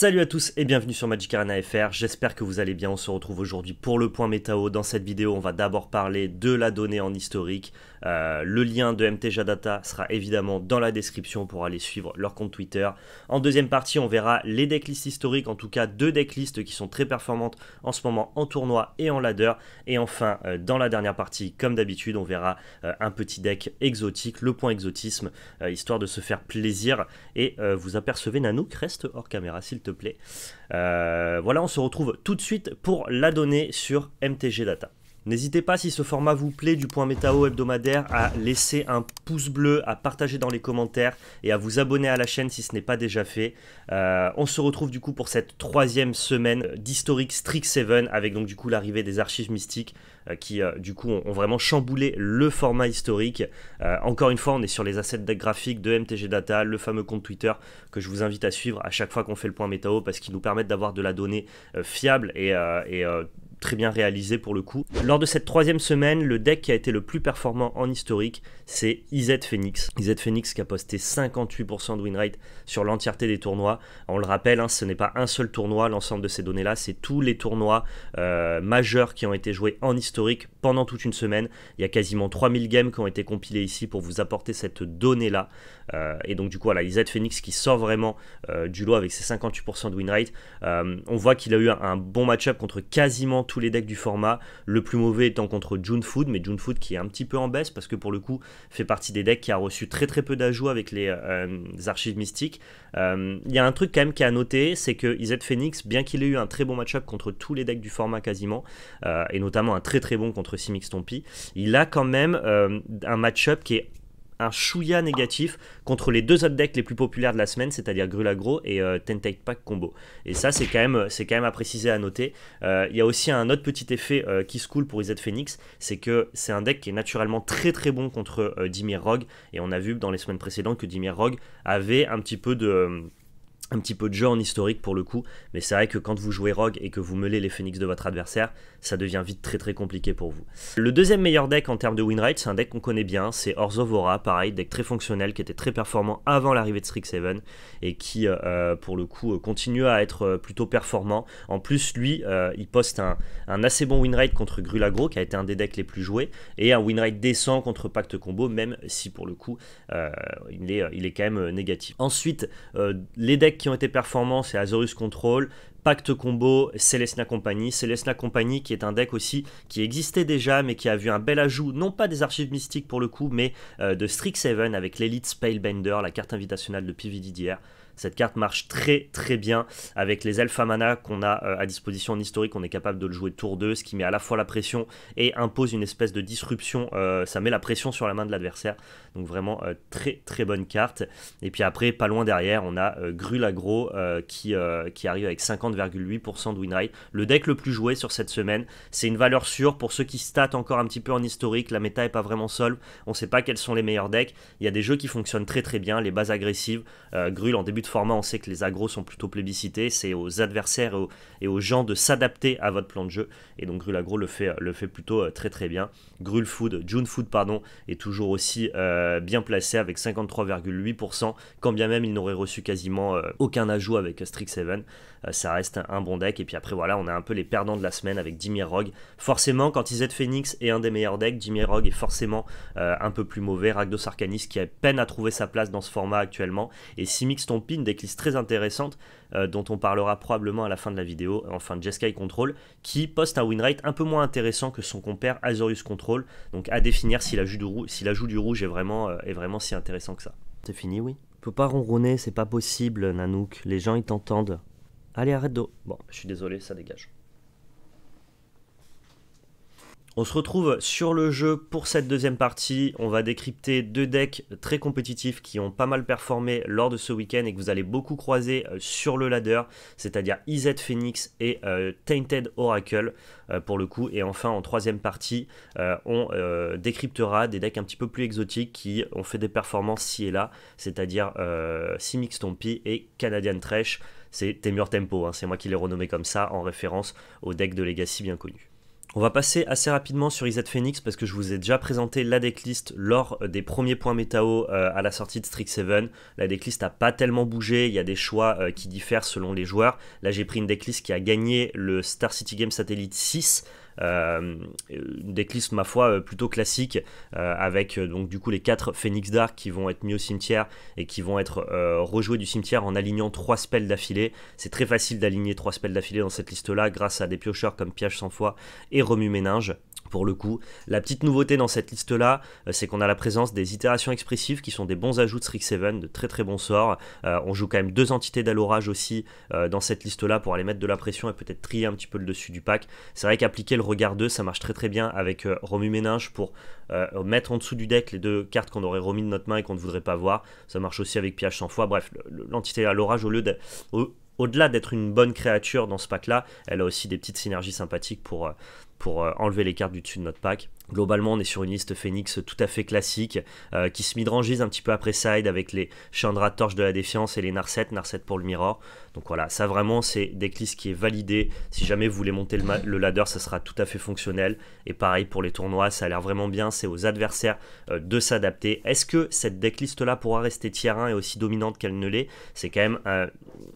Salut à tous et bienvenue sur Magic Arena FR, j'espère que vous allez bien, on se retrouve aujourd'hui pour le point métao. Dans cette vidéo, on va d'abord parler de la donnée en historique. Euh, le lien de MTJ Data sera évidemment dans la description pour aller suivre leur compte Twitter. En deuxième partie, on verra les decklists historiques, en tout cas deux decklists qui sont très performantes en ce moment en tournoi et en ladder. Et enfin, euh, dans la dernière partie, comme d'habitude, on verra euh, un petit deck exotique, le point exotisme, histoire de se faire plaisir. Et vous apercevez qui reste hors caméra s'il te plaît. Euh, voilà, on se retrouve tout de suite pour la donnée sur MTG Data. N'hésitez pas, si ce format vous plaît du point métao hebdomadaire, à laisser un pouce bleu, à partager dans les commentaires et à vous abonner à la chaîne si ce n'est pas déjà fait. Euh, on se retrouve du coup pour cette troisième semaine d'Historique Strict 7 avec donc du coup l'arrivée des archives mystiques. Euh, qui euh, du coup ont, vraiment chamboulé le format historique. Euh, encore une fois, on est sur les assets graphique de MTG Data, le fameux compte Twitter que je vous invite à suivre à chaque fois qu'on fait le point métao, parce qu'ils nous permettent d'avoir de la donnée fiable et, très bien réalisée, pour le coup. Lors de cette troisième semaine, le deck qui a été le plus performant en historique, c'est IZ Phoenix. IZ Phoenix qui a posté 58% de win rate sur l'entièreté des tournois. On le rappelle, hein, ce n'est pas un seul tournoi, l'ensemble de ces données-là, c'est tous les tournois majeurs qui ont été joués en historique pendant toute une semaine. Il y a quasiment 3000 games qui ont été compilés ici pour vous apporter cette donnée-là. Euh, et donc du coup, voilà, Isaac Phoenix qui sort vraiment euh, du lot avec ses 58% de win rate. Euh, on voit qu'il a eu un, bon match-up contre quasiment tous les decks du format. Le plus mauvais étant contre June Food, mais June Food qui est un petit peu en baisse parce que pour le coup, fait partie des decks qui a reçu très très peu d'ajouts avec les, archives mystiques. Il y a un truc quand même qui à noter, c'est que Isaac Phoenix, bien qu'il ait eu un très bon match-up contre tous les decks du format quasiment, et notamment un très très bon contre Simix Tompi, il a quand même euh, un match-up qui est un chouïa négatif contre les deux autres decks les plus populaires de la semaine, c'est-à-dire Grulagro et euh, Tentate Pack Combo. Et ça, c'est quand, même, quand même à préciser, à noter. Euh, il y a aussi un autre petit effet qui se coule pour Izet Phoenix, c'est que c'est un deck qui est naturellement très très bon contre Dimir Rogue, et on a vu dans les semaines précédentes que Dimir Rogue avait un petit peu de un petit peu de jeu en historique pour le coup, mais c'est vrai que quand vous jouez Rogue et que vous mêlez les Phoenix de votre adversaire, ça devient vite très très compliqué pour vous. Le deuxième meilleur deck en termes de win rate, c'est un deck qu'on connaît bien, c'est Aura, pareil, deck très fonctionnel qui était très performant avant l'arrivée de Strixhaven et qui euh, euh, pour le coup euh, continue à être plutôt performant. En plus, lui, il poste un, assez bon win rate contre Grulagro qui a été un des decks les plus joués et un win rate décent contre Pacte Combo, même si pour le coup il, est, il est quand même négatif. Ensuite, les decks qui ont été performants, c'est Azorus Control, Pacte Combo, Celestina Company. Celestina Company qui est un deck aussi qui existait déjà mais qui a vu un bel ajout, non pas des archives mystiques pour le coup, mais euh, de Strixhaven avec l'Elite Spellbender, la carte invitationnelle de d'hier cette carte marche très très bien avec les Alpha Mana qu'on a euh, à disposition en historique. On est capable de le jouer tour 2, ce qui met à la fois la pression et impose une espèce de disruption. Euh, ça met la pression sur la main de l'adversaire. Donc vraiment euh, très très bonne carte. Et puis après, pas loin derrière, on a Gru Agro qui, qui arrive avec 50,8% de win rate. Le deck le plus joué sur cette semaine. C'est une valeur sûre pour ceux qui statent encore un petit peu en historique. La méta est pas vraiment solve. On ne sait pas quels sont les meilleurs decks. Il y a des jeux qui fonctionnent très très bien. Les bases agressives. Grul en début de format, on sait que les agros sont plutôt plébiscités. C'est aux adversaires et aux, gens de s'adapter à votre plan de jeu. Et donc Grul Agro le fait, le fait plutôt euh, très très bien. Grul Food, June Food, pardon, est toujours aussi euh, bien placé avec 53,8%, quand bien même il n'aurait reçu quasiment euh, aucun ajout avec 7. Euh, ça reste un bon deck. Et puis après, voilà, on a un peu les perdants de la semaine avec Dimir Rogue. Forcément, quand ils Phoenix et un des meilleurs decks, Jimmy Rogue est forcément euh, un peu plus mauvais. Ragdos Arcanis qui a peine à trouver sa place dans ce format actuellement. Et Simix Tompin, decklist très intéressante euh, dont on parlera probablement à la fin de la vidéo, enfin Jeskai Control, qui poste un win un peu moins intéressant que son compère Azorius Control. Donc à définir si la joue du, rouge est vraiment, si intéressant que ça. C'est fini, oui. peut pas ronronner, c'est pas possible, Nanook. Les gens ils t'entendent. Allez, arrête d'eau. Bon, je suis désolé, ça dégage. On se retrouve sur le jeu pour cette deuxième partie. On va décrypter deux decks très compétitifs qui ont pas mal performé lors de ce week-end et que vous allez beaucoup croiser euh, sur le ladder, c'est-à-dire IZ e Phoenix et euh, Tainted Oracle euh, pour le coup. Et enfin, en troisième partie, on décryptera des decks un petit peu plus exotiques qui ont fait des performances ci et là, c'est-à-dire Simix Stompy et Canadian Trash, c'est Temur Tempo, hein. c'est moi qui l'ai renommé comme ça en référence au deck de Legacy bien connu. On va passer assez rapidement sur IZ Phoenix parce que je vous ai déjà présenté la decklist lors des premiers points métao euh, à la sortie de 7. La decklist n'a pas tellement bougé, il y a des choix euh, qui diffèrent selon les joueurs. Là j'ai pris une decklist qui a gagné le Star City Game Satellite 6 euh, des decklist, ma foi, euh, plutôt classique, euh, avec donc du coup les 4 Phoenix d'arc qui vont être mis au cimetière et qui vont être rejoués du cimetière en alignant 3 spells d'affilée. C'est très facile d'aligner 3 spells d'affilée dans cette liste-là grâce à des piocheurs comme Piège sans foi et Remue Méninge pour le coup. La petite nouveauté dans cette liste-là, euh, c'est qu'on a la présence des itérations expressives qui sont des bons ajouts de Strix 7, de très très bons sorts. Euh, on joue quand même deux entités d'alorage aussi euh, dans cette liste-là pour aller mettre de la pression et peut-être trier un petit peu le dessus du pack. C'est vrai qu'appliquer le regard 2, ça marche très très bien avec Romu Méninge pour mettre en dessous du deck les deux cartes qu'on aurait remis de notre main et qu'on ne voudrait pas voir. Ça marche aussi avec Piage sans fois. Bref, l'entité d'alorage, au lieu de au-delà d'être une bonne créature dans ce pack-là, elle a aussi des petites synergies sympathiques pour, euh, pour euh, enlever les cartes du dessus de notre pack. Globalement, on est sur une liste Phoenix tout à fait classique, euh, qui se midrangise un petit peu après side avec les Chandra Torche de la Défiance et les Narset, Narset pour le Mirror. Donc voilà, ça vraiment, c'est decklist qui est validé. Si jamais vous voulez monter le, ladder, ça sera tout à fait fonctionnel. Et pareil pour les tournois, ça a l'air vraiment bien. C'est aux adversaires euh, de s'adapter. Est-ce que cette decklist-là pourra rester tier 1 et aussi dominante qu'elle ne l'est C'est quand même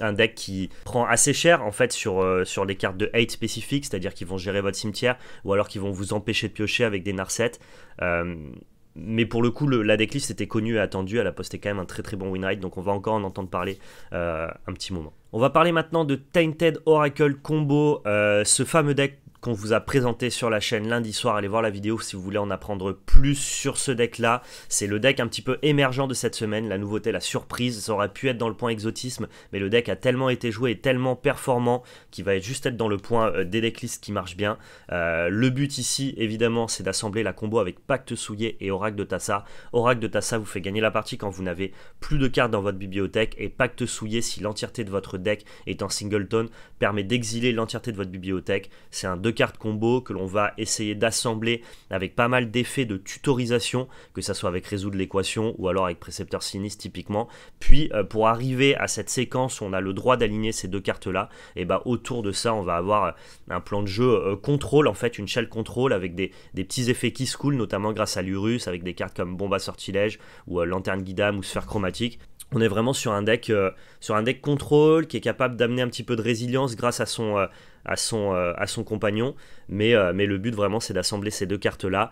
un, deck qui prend assez cher en fait sur, euh, sur les cartes de hate spécifiques, c'est-à-dire qu'ils vont gérer votre cimetière ou alors qu'ils vont vous empêcher de piocher avec des narcettes. Euh, mais pour le coup, la decklist était connue et attendue. Elle a posté quand même un très très bon winrate, donc on va encore en entendre parler un petit moment. On va parler maintenant de Tainted Oracle Combo, euh, ce fameux deck qu'on vous a présenté sur la chaîne lundi soir. Allez voir la vidéo si vous voulez en apprendre plus sur ce deck-là. C'est le deck un petit peu émergent de cette semaine, la nouveauté, la surprise. Ça aurait pu être dans le point exotisme, mais le deck a tellement été joué et tellement performant qu'il va juste être dans le point euh, des decklists qui marche bien. Euh, le but ici, évidemment, c'est d'assembler la combo avec Pacte Souillé et Oracle de Tassa. Oracle de Tassa vous fait gagner la partie quand vous n'avez plus de cartes dans votre bibliothèque et Pacte Souillé, si l'entièreté de votre deck est en singleton, permet d'exiler l'entièreté de votre bibliothèque. C'est un deck cartes combo que l'on va essayer d'assembler avec pas mal d'effets de tutorisation, que ça soit avec résoudre l'équation ou alors avec précepteur sinistre typiquement. Puis euh, pour arriver à cette séquence où on a le droit d'aligner ces deux cartes là, et eh bah ben, autour de ça on va avoir euh, un plan de jeu euh, contrôle en fait, une shell contrôle avec des, petits effets qui se coulent notamment grâce à l'Urus avec des cartes comme Bomba Sortilège ou Lanterne Guidam ou Sphère Chromatique. On est vraiment sur un deck, sur un deck contrôle qui est capable d'amener un petit peu de résilience grâce à son à son, euh, à son compagnon. Mais, euh, mais le but vraiment, c'est d'assembler ces deux cartes-là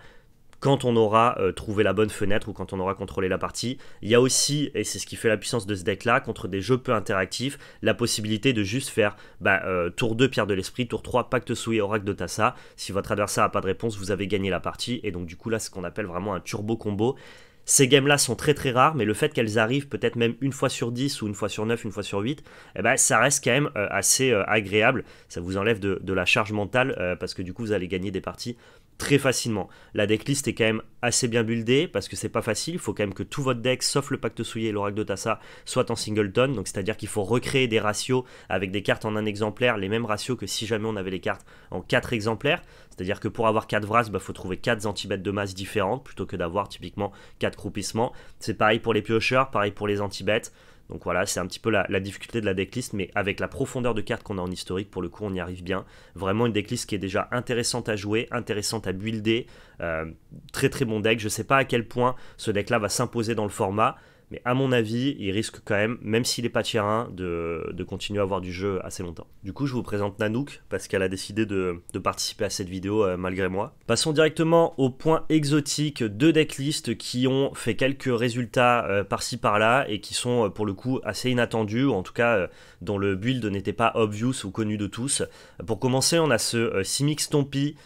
quand on aura euh, trouvé la bonne fenêtre ou quand on aura contrôlé la partie. Il y a aussi, et c'est ce qui fait la puissance de ce deck-là, contre des jeux peu interactifs, la possibilité de juste faire bah, tour 2, pierre de l'esprit, tour 3, pacte souillé, oracle de Tassa. Si votre adversaire n'a pas de réponse, vous avez gagné la partie. Et donc du coup là, c'est ce qu'on appelle vraiment un turbo combo. Ces games-là sont très très rares, mais le fait qu'elles arrivent peut-être même une fois sur 10 ou une fois sur 9, une fois sur 8, eh ben, ça reste quand même euh, assez euh, agréable. Ça vous enlève de, de la charge mentale euh, parce que du coup vous allez gagner des parties très facilement. La decklist est quand même assez bien buildée parce que c'est pas facile. Il faut quand même que tout votre deck, sauf le pacte souillé et l'oracle de Tassa, soit en singleton. Donc c'est-à-dire qu'il faut recréer des ratios avec des cartes en un exemplaire, les mêmes ratios que si jamais on avait les cartes en quatre exemplaires. C'est-à-dire que pour avoir quatre vras, il bah, faut trouver quatre antibêtes de masse différentes plutôt que d'avoir typiquement quatre croupissements. C'est pareil pour les piocheurs, pareil pour les antibêtes. Donc voilà, c'est un petit peu la, difficulté de la decklist, mais avec la profondeur de cartes qu'on a en historique, pour le coup, on y arrive bien. Vraiment une decklist qui est déjà intéressante à jouer, intéressante à builder. Euh, très très bon deck. Je ne sais pas à quel point ce deck-là va s'imposer dans le format. Mais à mon avis, il risque quand même, même s'il n'est pas tier 1, de, continuer à avoir du jeu assez longtemps. Du coup, je vous présente Nanouk parce qu'elle a décidé de, participer à cette vidéo euh, malgré moi. Passons directement au point exotique de decklist qui ont fait quelques résultats euh, par-ci par-là et qui sont euh, pour le coup assez inattendus, ou en tout cas dont le build n'était pas obvious ou connu de tous. Pour commencer, on a ce Simic Stompy.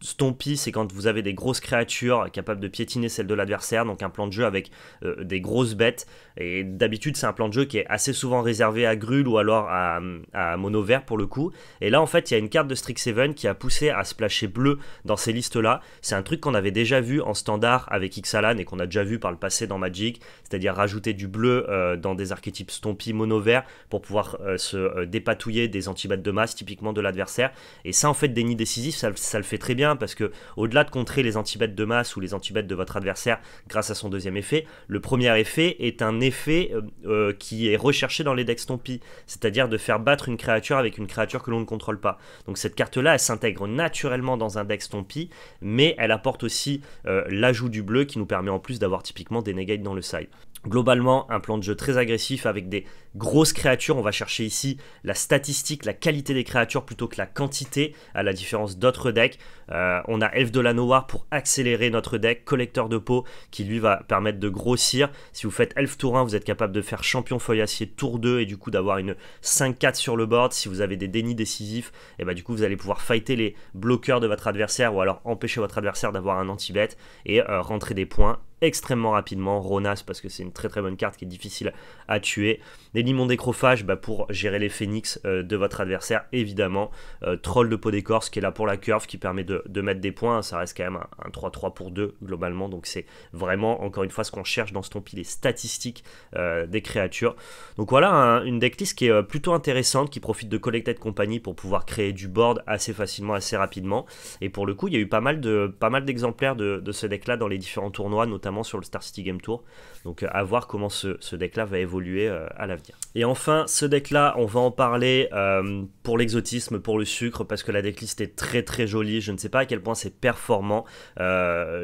Stompy, c'est quand vous avez des grosses créatures capables de piétiner celles de l'adversaire, donc un plan de jeu avec des gros bête Et d'habitude, c'est un plan de jeu qui est assez souvent réservé à Grul ou alors à, Mono Vert pour le coup. Et là, en fait, il y a une carte de Strixhaven qui a poussé à splasher bleu dans ces listes-là. C'est un truc qu'on avait déjà vu en standard avec Xalan et qu'on a déjà vu par le passé dans Magic, c'est-à-dire rajouter du bleu euh, dans des archétypes stompy Mono Vert pour pouvoir euh, se euh, dépatouiller des antibêtes de masse typiquement de l'adversaire. Et ça, en fait, des nids décisifs, ça, le fait très bien parce que au-delà de contrer les antibêtes de masse ou les antibêtes de votre adversaire grâce à son deuxième effet, le premier effet est un effet euh, euh, qui est recherché dans les decks tompi c'est-à-dire de faire battre une créature avec une créature que l'on ne contrôle pas. Donc cette carte-là, elle s'intègre naturellement dans un deck tompi mais elle apporte aussi euh, l'ajout du bleu qui nous permet en plus d'avoir typiquement des negates dans le side. Globalement, un plan de jeu très agressif avec des grosses créatures. On va chercher ici la statistique, la qualité des créatures plutôt que la quantité, à la différence d'autres decks. Euh, on a Elf de la Noire pour accélérer notre deck, collecteur de peau qui lui va permettre de grossir. Si vous faites Elf tour 1, vous êtes capable de faire champion feuillassier tour 2 et du coup d'avoir une 5-4 sur le board. Si vous avez des dénis décisifs, et eh bah ben, du coup vous allez pouvoir fighter les bloqueurs de votre adversaire ou alors empêcher votre adversaire d'avoir un anti-bet et euh, rentrer des points extrêmement rapidement. Ronas, parce que c'est une très très bonne carte qui est difficile à tuer. Les limons d'écrophage, bah, pour gérer les phénix euh, de votre adversaire, évidemment. Euh, troll de peau d'écorce, qui est là pour la curve, qui permet de, mettre des points. Ça reste quand même un 3-3 pour 2, globalement. Donc c'est vraiment, encore une fois, ce qu'on cherche dans ce tompi, les statistiques euh, des créatures. Donc voilà, une decklist qui est plutôt intéressante, qui profite de Collected compagnie pour pouvoir créer du board assez facilement, assez rapidement. Et pour le coup, il y a eu pas mal d'exemplaires de, de, de ce deck-là dans les différents tournois, notamment sur le Star City Game Tour. Donc euh, à voir comment ce, deck-là va évoluer euh, à l'avenir. Et enfin, ce deck-là, on va en parler euh, pour l'exotisme, pour le sucre, parce que la decklist est très très jolie. Je ne sais pas à quel point c'est performant.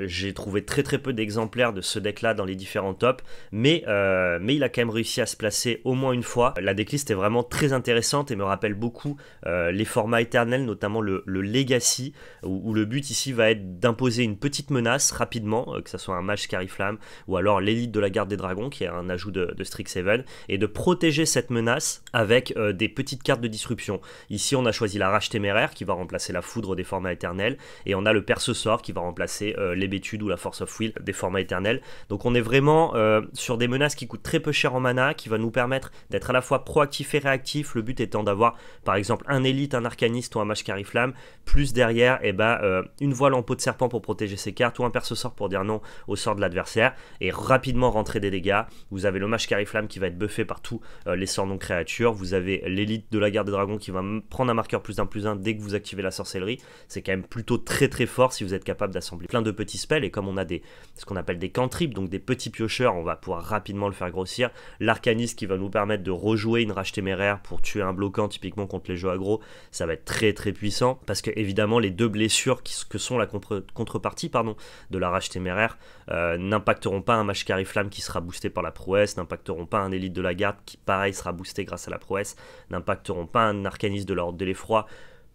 J'ai trouvé très très peu d'exemplaires de ce deck-là dans les différents tops, mais, mais il a quand même réussi à se placer au moins une fois. La decklist est vraiment très intéressante et me rappelle beaucoup les formats éternels, notamment le, Legacy, où, le but ici va être d'imposer une petite menace rapidement, que ce soit un match flamme ou alors l'élite de la garde des dragons, qui est un ajout de, de Strixhaven, et de protéger cette menace avec euh, des petites cartes de disruption. Ici, on a choisi la rage téméraire, qui va remplacer la foudre des formats éternels, et on a le perce sort, qui va remplacer les euh, l'hébétude ou la force of will des formats éternels. Donc on est vraiment euh, sur des menaces qui coûtent très peu cher en mana, qui va nous permettre d'être à la fois proactif et réactif, le but étant d'avoir par exemple un élite, un arcaniste ou un mage cariflamme, plus derrière et eh ben, une voile en peau de serpent pour protéger ses cartes ou un perce sort pour dire non au sort de l'adversaire et rapidement rentrer des dégâts. Vous avez l'hommage Cariflamme qui va être buffé par tous euh, les sorts non créatures. Vous avez l'élite de la guerre des dragons qui va prendre un marqueur plus d'un plus un dès que vous activez la sorcellerie. C'est quand même plutôt très très fort si vous êtes capable d'assembler plein de petits spells. Et comme on a des, ce qu'on appelle des cantrips, donc des petits piocheurs, on va pouvoir rapidement le faire grossir. L'arcaniste qui va nous permettre de rejouer une rage téméraire pour tuer un bloquant typiquement contre les jeux aggro. Ça va être très très puissant parce que évidemment les deux blessures qui, que sont la contrepartie pardon, de la rage téméraire. Euh, n'impacteront pas un Mashkari Flamme qui sera boosté par la prouesse, n'impacteront pas un élite de la garde qui pareil sera boosté grâce à la prouesse, n'impacteront pas un arcaniste de l'ordre de l'effroi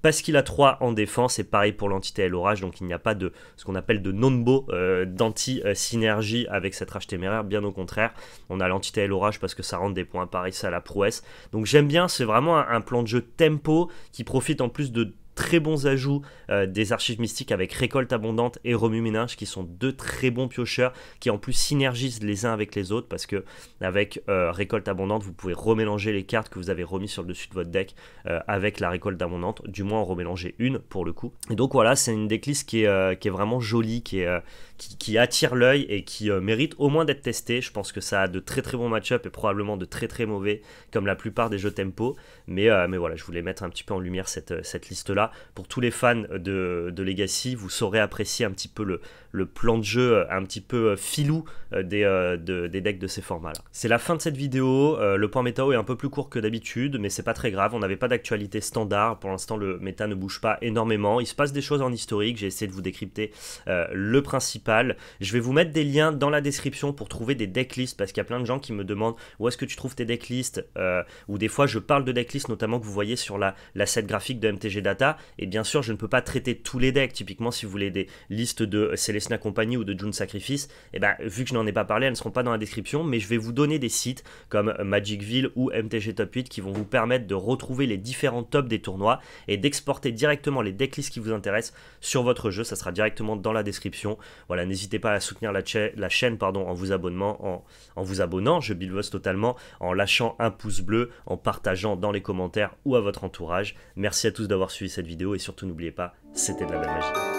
parce qu'il a 3 en défense et pareil pour l'entité l'orage, donc il n'y a pas de ce qu'on appelle de non-bo, euh, d'anti-synergie avec cette rage téméraire, bien au contraire, on a l'entité et l'orage parce que ça rend des points pareil, ça à la prouesse. Donc j'aime bien, c'est vraiment un plan de jeu tempo qui profite en plus de très bons ajouts euh, des archives mystiques avec Récolte Abondante et Remue Ménage qui sont deux très bons piocheurs qui en plus synergisent les uns avec les autres parce que avec euh, Récolte Abondante, vous pouvez remélanger les cartes que vous avez remises sur le dessus de votre deck euh, avec la Récolte Abondante, du moins en remélanger une pour le coup. Et donc voilà, c'est une decklist qui qui est vraiment jolie, qui est qui, attire l'œil et qui euh, mérite au moins d'être testé. Je pense que ça a de très très bons match-up et probablement de très très mauvais, comme la plupart des jeux tempo. Mais, euh, mais voilà, je voulais mettre un petit peu en lumière cette, euh, cette liste-là. Pour tous les fans de, de Legacy, vous saurez apprécier un petit peu le, le plan de jeu euh, un petit peu euh, filou euh, des, des decks de ces formats C'est la fin de cette vidéo, le point méta est un peu plus court que d'habitude, mais c'est pas très grave, on n'avait pas d'actualité standard, pour l'instant le méta ne bouge pas énormément, il se passe des choses en historique, j'ai essayé de vous décrypter le principal. Je vais vous mettre des liens dans la description pour trouver des decklists, parce qu'il y a plein de gens qui me demandent où est-ce que tu trouves tes decklists, ou des fois je parle de decklists notamment que vous voyez sur la, la graphique de MTG Data, et bien sûr je ne peux pas traiter tous les decks, typiquement si vous voulez des listes de Snack Company ou de June Sacrifice, et eh ben, vu que je n'en ai pas parlé, elles ne seront pas dans la description, mais je vais vous donner des sites comme Magicville ou MTG Top 8 qui vont vous permettre de retrouver les différents tops des tournois et d'exporter directement les decklists qui vous intéressent sur votre jeu. Ça sera directement dans la description. Voilà, n'hésitez pas à soutenir la, chaîne pardon, en vous abonnement, en, vous abonnant, je vos totalement, en lâchant un pouce bleu, en partageant dans les commentaires ou à votre entourage. Merci à tous d'avoir suivi cette vidéo et surtout n'oubliez pas, c'était de la belle magie.